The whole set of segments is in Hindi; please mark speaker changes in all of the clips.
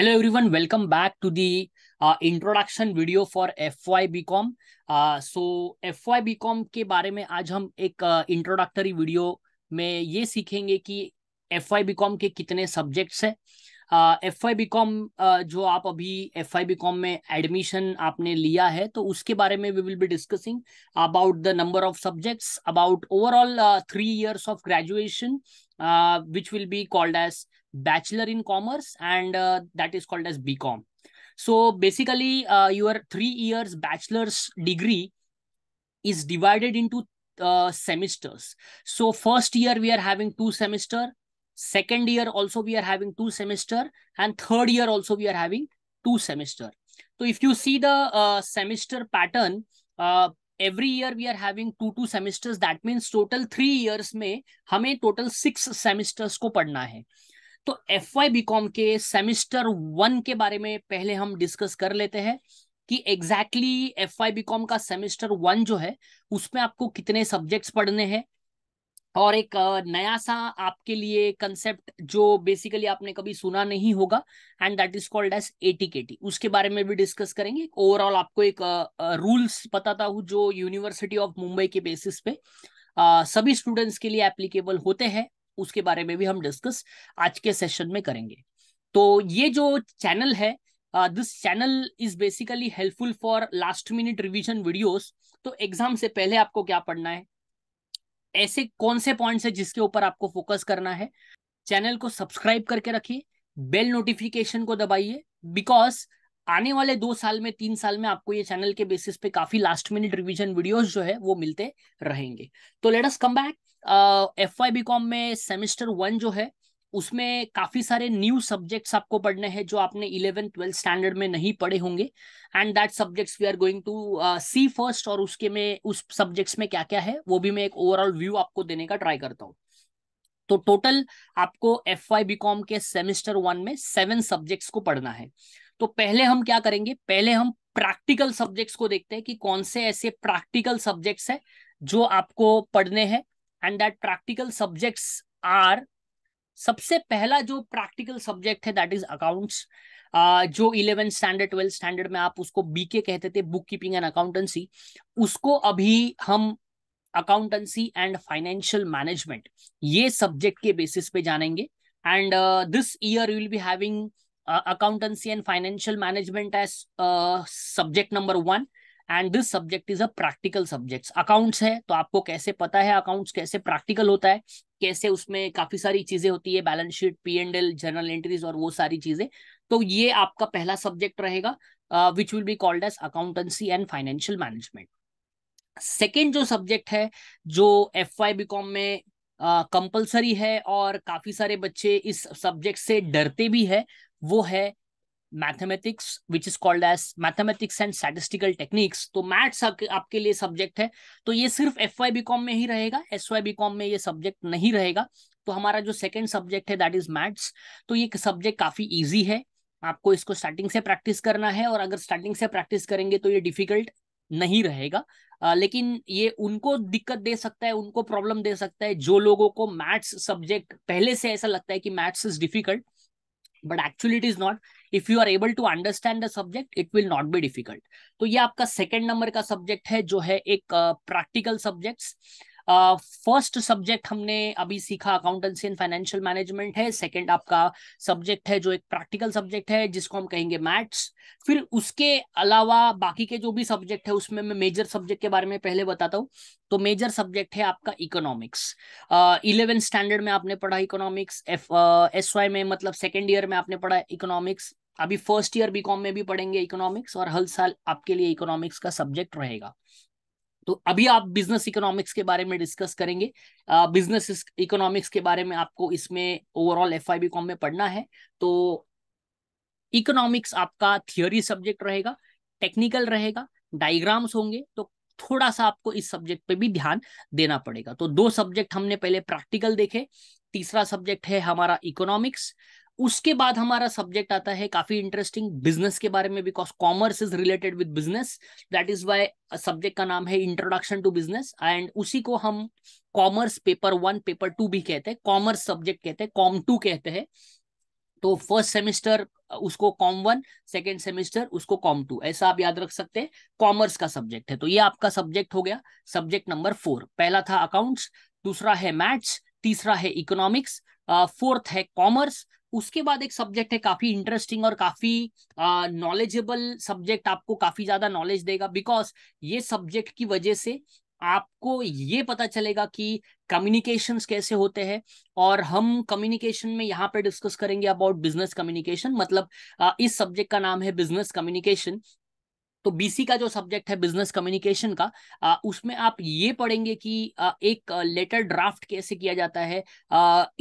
Speaker 1: Hello everyone, welcome back to the uh, introduction video for com so Uh, so B com के बारे में आज हम एक इंट्रोडक्टरी uh, वीडियो में ये सीखेंगे कि बी कॉम के कितने सब्जेक्ट्स हैं एफ आई बी कॉम जो आप अभी एफ आई बी कॉम में एडमिशन आपने लिया है तो उसके बारे में we will be discussing about the number of subjects about overall three years of graduation which will be called as bachelor in commerce and uh, that is called as bcom so basically uh, your 3 years bachelor's degree is divided into uh, semesters so first year we are having two semester second year also we are having two semester and third year also we are having two semester so if you see the uh, semester pattern uh, every year we are having two two semesters that means total three years में हमें total six semesters को पढ़ना है तो एफ वाई बी कॉम के सेमिस्टर वन के बारे में पहले हम डिस्कस कर लेते हैं कि exactly F Y B com का सेमिस्टर वन जो है उसमें आपको कितने सब्जेक्ट्स पढ़ने हैं और एक नया सा आपके लिए कंसेप्ट जो बेसिकली आपने कभी सुना नहीं होगा and that is called K T उसके बारे में भी डिस्कस करेंगे ओवरऑल आपको एक रूल्स बताता हूँ जो यूनिवर्सिटी ऑफ मुंबई के बेसिस पे सभी स्टूडेंट्स के लिए एप्लीकेबल होते हैं उसके बारे में भी हम डिस्कस आज के सेशन में करेंगे तो ये जो चैनल है this channel is basically helpful for last minute revision videos तो एग्जाम से पहले आपको क्या पढ़ना है ऐसे कौन से पॉइंट्स है जिसके ऊपर आपको फोकस करना है चैनल को सब्सक्राइब करके रखिए बेल नोटिफिकेशन को दबाइए बिकॉज आने वाले दो साल में तीन साल में आपको ये चैनल के बेसिस पे काफी लास्ट मिनट रिवीजन वीडियोस जो है वो मिलते रहेंगे तो let us come back F Y B com में सेमेस्टर वन जो है उसमें काफी सारे न्यू सब्जेक्ट्स आपको पढ़ने हैं जो आपने इलेवन ट्वेल्थ स्टैंडर्ड में नहीं पढ़े होंगे and that subjects we are going to see first और उसके में उस सब्जेक्ट्स में क्या क्या है वो भी मैं एक ओवरऑल व्यू आपको देने का ट्राई करता हूँ तो टोटल आपको एफ वाई बी कॉम के सेमेस्टर वन में सेवन सब्जेक्ट्स को पढ़ना है तो पहले हम क्या करेंगे पहले हम प्रैक्टिकल सब्जेक्ट्स को देखते हैं कि कौन से ऐसे प्रैक्टिकल सब्जेक्ट्स हैं जो आपको पढ़ने हैं and that practical subjects are सबसे पहला जो प्रैक्टिकल सब्जेक्ट है दैट इज अकाउंट्स जो इलेवेंथ स्टैंडर्ड ट्वेल्थ स्टैंडर्ड में आप उसको बीके कहते थे बुक कीपिंग एंड अकाउंटेंसी उसको अभी हम अकाउंटेंसी एंड फाइनेंशियल मैनेजमेंट ये सब्जेक्ट के बेसिस पे जानेंगे and this year will be having accountancy and financial management as subject number one and this subject is a practical subject accounts है तो आपको कैसे पता है अकाउंट्स कैसे प्रैक्टिकल होता है कैसे उसमें काफी सारी चीजें होती है balance sheet P and L journal entries और वो सारी चीजें तो ये आपका पहला सब्जेक्ट रहेगा which will be called as accountancy and financial management second जो सब्जेक्ट है जो एफ वाई बी कॉम में कंपल्सरी uh, है और काफी सारे बच्चे इस सब्जेक्ट से डरते भी है वो है mathematics which is called as mathematics and statistical techniques तो मैथ्स आपके लिए सब्जेक्ट है तो ये सिर्फ एफ वाई बी कॉम में ही रहेगा एस वाई बी कॉम में ये सब्जेक्ट नहीं रहेगा तो हमारा जो सेकेंड सब्जेक्ट है दैट इज मैथ्स तो ये सब्जेक्ट काफी ईजी है आपको इसको स्टार्टिंग से प्रैक्टिस करना है और अगर स्टार्टिंग से प्रैक्टिस करेंगे तो ये डिफिकल्ट नहीं रहेगा आ, लेकिन ये उनको दिक्कत दे सकता है उनको प्रॉब्लम दे सकता है जो लोगों को मैथ्स सब्जेक्ट पहले से ऐसा लगता है कि maths is difficult but actually it is not if you are able to understand the subject it will not be difficult तो ये आपका सेकेंड नंबर का सब्जेक्ट है जो है एक practical uh, subjects first uh, subject हमने अभी सीखा अकाउंटेंसी एंड फाइनेंशियल मैनेजमेंट है सेकंड आपका सब्जेक्ट है जो एक प्रैक्टिकल सब्जेक्ट है जिसको हम कहेंगे मैथ्स फिर उसके अलावा बाकी के जो भी सब्जेक्ट है उसमें मैं मेजर सब्जेक्ट के बारे में पहले बताता हूँ तो मेजर सब्जेक्ट है आपका इकोनॉमिक्स इलेवेंथ स्टैंडर्ड में आपने पढ़ा इकोनॉमिक्स एफ एस वाई में मतलब सेकेंड ईयर में आपने पढ़ा इकोनॉमिक्स अभी फर्स्ट ईयर बीकॉम में भी पढ़ेंगे इकोनॉमिक्स और हर साल आपके लिए इकोनॉमिक्स का सब्जेक्ट रहेगा तो अभी आप बिजनेस इकोनॉमिक्स के बारे में डिस्कस करेंगे बिजनेस इकोनॉमिक्स के बारे में आपको इसमें ओवरऑल एफ आई में पढ़ना है तो इकोनॉमिक्स आपका थियोरी सब्जेक्ट रहेगा टेक्निकल रहेगा डायग्राम्स होंगे तो थोड़ा सा आपको इस सब्जेक्ट पे भी ध्यान देना पड़ेगा तो दो सब्जेक्ट हमने पहले प्रैक्टिकल देखे तीसरा सब्जेक्ट है हमारा इकोनॉमिक्स उसके बाद हमारा सब्जेक्ट आता है काफी इंटरेस्टिंग बिजनेस के बारे में because commerce is related with business that is why subject का नाम है इंट्रोडक्शन टू बिजनेस एंड उसी को हम commerce paper one paper two भी कहते हैं कॉमर्स सब्जेक्ट कहते हैं कॉम टू कहते हैं तो फर्स्ट सेमेस्टर उसको कॉम वन सेकेंड सेमेस्टर उसको कॉम टू ऐसा आप याद रख सकते हैं कॉमर्स का सब्जेक्ट है तो ये आपका सब्जेक्ट हो गया सब्जेक्ट नंबर फोर पहला था अकाउंट्स दूसरा है मैथ्स तीसरा है इकोनॉमिक्स फोर्थ है कॉमर्स उसके बाद एक सब्जेक्ट है काफी इंटरेस्टिंग और काफी नॉलेजेबल सब्जेक्ट आपको काफी ज्यादा नॉलेज देगा बिकॉज ये सब्जेक्ट की वजह से आपको ये पता चलेगा कि कम्युनिकेशन कैसे होते हैं और हम कम्युनिकेशन में यहाँ पे डिस्कस करेंगे अबाउट बिजनेस कम्युनिकेशन मतलब इस सब्जेक्ट का नाम है बिजनेस कम्युनिकेशन तो बीसी का जो सब्जेक्ट है बिजनेस कम्युनिकेशन का आ, उसमें आप ये पढ़ेंगे कि आ, एक लेटर ड्राफ्ट कैसे किया जाता है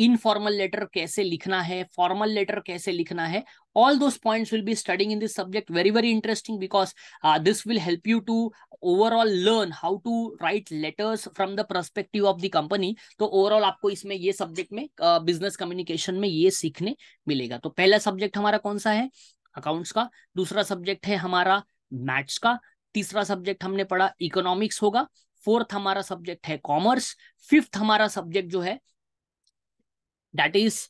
Speaker 1: इनफॉर्मल लेटर कैसे लिखना है फॉर्मल लेटर कैसे लिखना है all those points will be studying in this subject very very interesting because this will help you to overall learn how to write letters from the perspective of the company तो ओवरऑल आपको इसमें ये सब्जेक्ट में बिजनेस uh, कम्युनिकेशन में ये सीखने मिलेगा तो पहला सब्जेक्ट हमारा कौन सा है अकाउंट्स का दूसरा सब्जेक्ट है हमारा मैथ्स का तीसरा सब्जेक्ट हमने पढ़ा इकोनॉमिक्स होगा फोर्थ हमारा सब्जेक्ट है कॉमर्स फिफ्थ हमारा सब्जेक्ट जो है दैट इज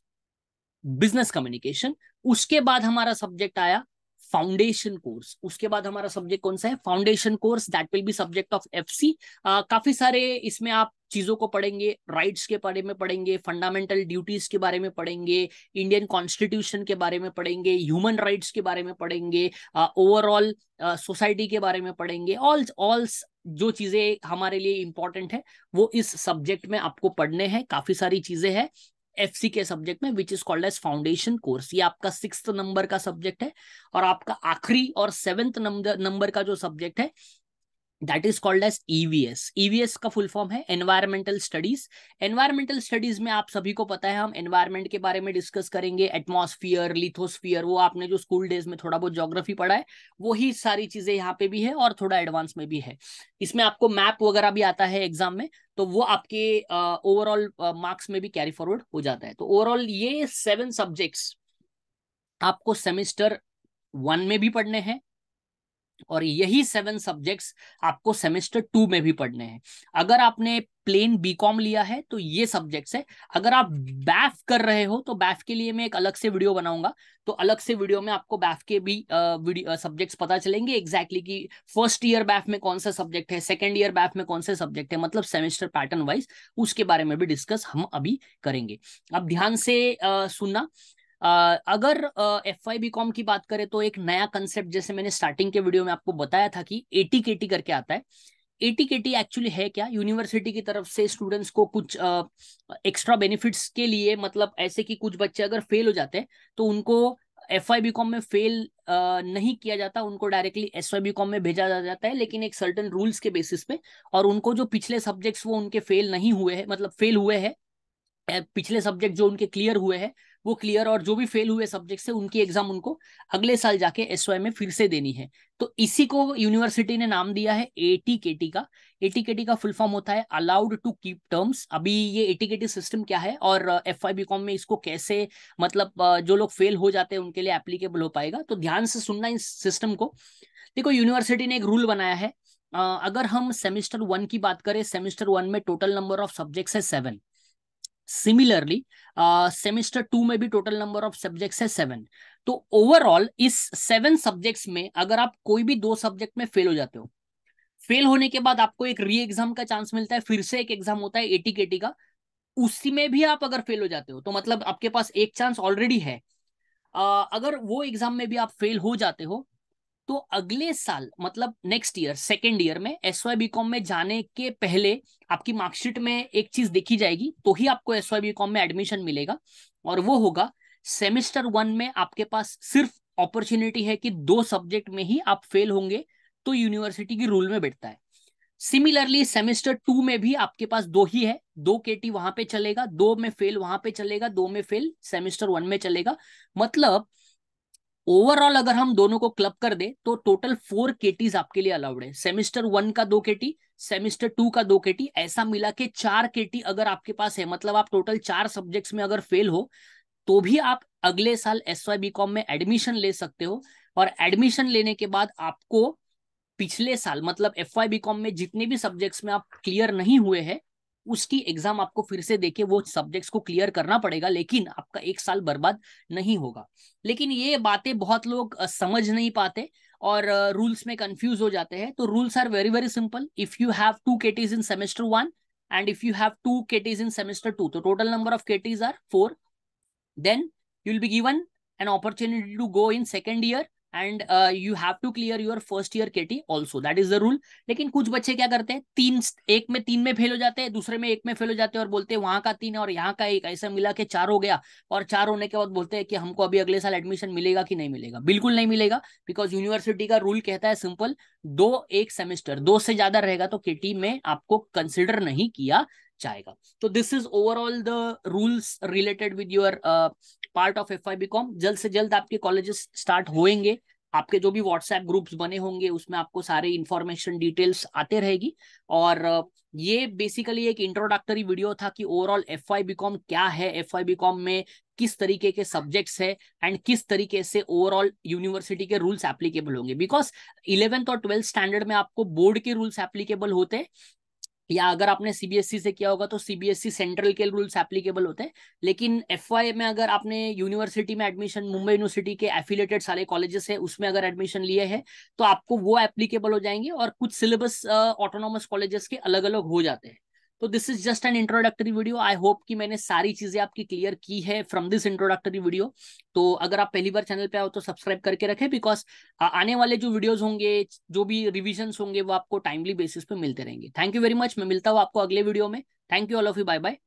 Speaker 1: बिजनेस कम्युनिकेशन उसके बाद हमारा सब्जेक्ट आया फाउंडेशन कोर्स उसके बाद हमारा सब्जेक्ट कौन सा है foundation course that will be subject of FC काफी सारे इसमें आप चीजों को पढ़ेंगे राइट्स के बारे में पढ़ेंगे फंडामेंटल ड्यूटीज के बारे में पढ़ेंगे इंडियन कॉन्स्टिट्यूशन के बारे में पढ़ेंगे ह्यूमन राइट्स के बारे में पढ़ेंगे ओवरऑल uh, सोसाइटी uh, के बारे में पढ़ेंगे ऑल ऑल जो चीजें हमारे लिए इंपॉर्टेंट है वो इस सब्जेक्ट में आपको पढ़ने हैं काफी सारी चीजें हैं एफ के सब्जेक्ट में which is called as foundation course ये आपका सिक्स नंबर का सब्जेक्ट है और आपका आखिरी और सेवेंथ नंबर नंबर का जो सब्जेक्ट है that is called as EVS EVS का फुल फॉर्म है एनवायरमेंटल स्टडीज एनवायरमेंटल स्टडीज में आप सभी को पता है हम एनवायरमेंट के बारे में डिस्कस करेंगे एटमोसफियर लिथोस्फियर वो आपने जो स्कूल डेज में थोड़ा बहुत ज्योग्राफी पढ़ा है वही सारी चीजें यहाँ पे भी है और थोड़ा एडवांस में भी है इसमें आपको मैप वगैरह भी आता है एग्जाम में तो वो आपके ओवरऑल uh, मार्क्स uh, में भी कैरी फॉरवर्ड हो जाता है तो ओवरऑल ये सेवन सब्जेक्ट्स आपको सेमेस्टर वन में भी पढ़ने हैं और यही सेवन सब्जेक्ट्स आपको सेमेस्टर टू में भी पढ़ने हैं अगर आपने प्लेन बीकॉम लिया है तो ये सब्जेक्ट्स है अगर आप बैफ कर रहे हो तो बैफ के लिए मैं एक अलग से वीडियो बनाऊंगा तो अलग से वीडियो में आपको बैफ के भी सब्जेक्ट्स पता चलेंगे एग्जैक्टली exactly कि फर्स्ट ईयर बैफ में कौन सा सब्जेक्ट है सेकेंड ईयर बैफ में कौन से सब्जेक्ट है मतलब सेमेस्टर पैटर्न वाइज उसके बारे में भी डिस्कस हम अभी करेंगे अब ध्यान से आ, सुनना अगर एफ आई बी कॉम की बात करें तो एक नया कंसेप्ट जैसे मैंने स्टार्टिंग के वीडियो में आपको बताया था कि एटी के टी करके आता है एटी के टी एक्चुअली है क्या यूनिवर्सिटी की तरफ से स्टूडेंट्स को कुछ एक्स्ट्रा बेनिफिट्स के लिए मतलब ऐसे कि कुछ बच्चे अगर फेल हो जाते हैं तो उनको एफ आई बी कॉम में फेल uh, नहीं किया जाता उनको directly S I B com में भेजा जा जाता है लेकिन एक सर्टन रूल्स के बेसिस पे और उनको जो पिछले सब्जेक्ट्स वो उनके फेल नहीं हुए हैं मतलब फेल हुए हैं पिछले सब्जेक्ट जो उनके क्लियर हुए हैं वो क्लियर और जो भी फेल हुए सब्जेक्ट से उनकी एग्जाम उनको अगले साल जाके एस में फिर से देनी है तो इसी को यूनिवर्सिटी ने नाम दिया है एटीकेटी का एटीकेटी का फुल फॉर्म होता है अलाउड टू कीप टर्म्स अभी ये एटीकेटी सिस्टम क्या है और एफ आई कॉम में इसको कैसे मतलब जो लोग फेल हो जाते हैं उनके लिए एप्लीकेबल हो पाएगा तो ध्यान से सुनना इस सिस्टम को देखो यूनिवर्सिटी ने एक रूल बनाया है अगर हम सेमिस्टर वन की बात करें सेमिस्टर वन में टोटल नंबर ऑफ सब्जेक्ट्स है सेवन सिमिलरली सेमिस्टर टू में भी टोटल नंबर ऑफ सब्जेक्ट्स है सेवन तो ओवरऑल इस सेवन सब्जेक्ट्स में अगर आप कोई भी दो सब्जेक्ट में फेल हो जाते हो फेल होने के बाद आपको एक री एग्जाम का चांस मिलता है फिर से एक एग्जाम होता है एटी केटी का उसी में भी आप अगर फेल हो जाते हो तो मतलब आपके पास एक चांस ऑलरेडी है आ, uh, अगर वो एग्जाम में भी आप फेल हो जाते हो तो अगले साल मतलब नेक्स्ट ईयर सेकेंड ईयर में एस वाई बी कॉम में जाने के पहले आपकी मार्कशीट में एक चीज देखी जाएगी तो ही आपको एस वाई बी कॉम में एडमिशन मिलेगा और वो होगा सेमिस्टर वन में आपके पास सिर्फ अपॉर्चुनिटी है कि दो सब्जेक्ट में ही आप फेल होंगे तो यूनिवर्सिटी की रूल में बैठता है सिमिलरली सेमेस्टर टू में भी आपके पास दो ही है दो के टी वहां पे चलेगा दो में फेल वहां पे चलेगा दो में फेल सेमेस्टर वन में चलेगा मतलब ओवरऑल अगर हम दोनों को क्लब कर दे तो टोटल फोर केटीज आपके लिए अलाउड है सेमिस्टर वन का दो केटी सेमेस्टर टू का दो केटी ऐसा मिला के चार केटी अगर आपके पास है मतलब आप टोटल चार सब्जेक्ट्स में अगर फेल हो तो भी आप अगले साल एस वाई बी कॉम में एडमिशन ले सकते हो और एडमिशन लेने के बाद आपको पिछले साल मतलब एफ वाई बी कॉम में जितने भी सब्जेक्ट्स में आप क्लियर नहीं हुए हैं उसकी एग्जाम आपको फिर से देके वो सब्जेक्ट्स को क्लियर करना पड़ेगा लेकिन आपका एक साल बर्बाद नहीं होगा लेकिन ये बातें बहुत लोग समझ नहीं पाते और रूल्स में कंफ्यूज हो जाते हैं तो rules are very very simple if you have two KTs in semester one and if you have two KTs in semester two तो total number of KTs are four then you'll be given an opportunity to go in second year and you have to clear your first year K T also that is the rule लेकिन कुछ बच्चे क्या करते हैं तीन एक में तीन में फेल हो जाते हैं दूसरे में एक में फेल हो जाते हैं और बोलते हैं वहां का तीन और यहाँ का एक ऐसा मिला के चार हो गया और चार होने के बाद बोलते हैं कि हमको अभी अगले साल एडमिशन मिलेगा कि नहीं मिलेगा बिल्कुल नहीं मिलेगा बिकॉज यूनिवर्सिटी का रूल कहता है सिंपल दो एक सेमेस्टर दो से ज्यादा रहेगा तो के टी में आपको कंसिडर नहीं किया जाएगा तो this is overall the rules related with your part of F I B com जल्द से जल्द आपके कॉलेजेस स्टार्ट होएंगे आपके जो भी व्हाट्सएप ग्रुप्स बने होंगे उसमें आपको सारे इन्फॉर्मेशन डिटेल्स आते रहेगी और ये बेसिकली एक इंट्रोडक्टरी वीडियो था कि overall F I B com क्या है एफ आई बी कॉम में किस तरीके के सब्जेक्ट्स है एंड किस तरीके से ओवरऑल यूनिवर्सिटी के रूल्स एप्लीकेबल होंगे बिकॉज इलेवेंथ और ट्वेल्थ स्टैंडर्ड में आपको बोर्ड के रूल्स एप्लीकेबल होते हैं या अगर आपने सीबीएसई e से किया होगा तो सीबीएसई सेंट्रल e के रूल्स एप्लीकेबल होते हैं लेकिन एफवाई में अगर आपने यूनिवर्सिटी में एडमिशन मुंबई यूनिवर्सिटी के एफिलेटेड सारे कॉलेजेस है उसमें अगर एडमिशन लिए हैं तो आपको वो एप्लीकेबल हो जाएंगे और कुछ सिलेबस ऑटोनॉमस कॉलेजेस के अलग अलग हो जाते हैं तो this is just an introductory video I hope कि मैंने सारी चीजें आपकी क्लियर की है फ्रॉम दिस इंट्रोडक्टरी वीडियो तो अगर आप पहली बार चैनल पे आओ तो सब्सक्राइब करके रखें बिकॉज आने वाले जो वीडियोज होंगे जो भी रिविजन होंगे वो आपको टाइमली बेसिस पे मिलते रहेंगे थैंक यू वेरी मच मैं मिलता हूँ आपको अगले वीडियो में thank you all of you bye bye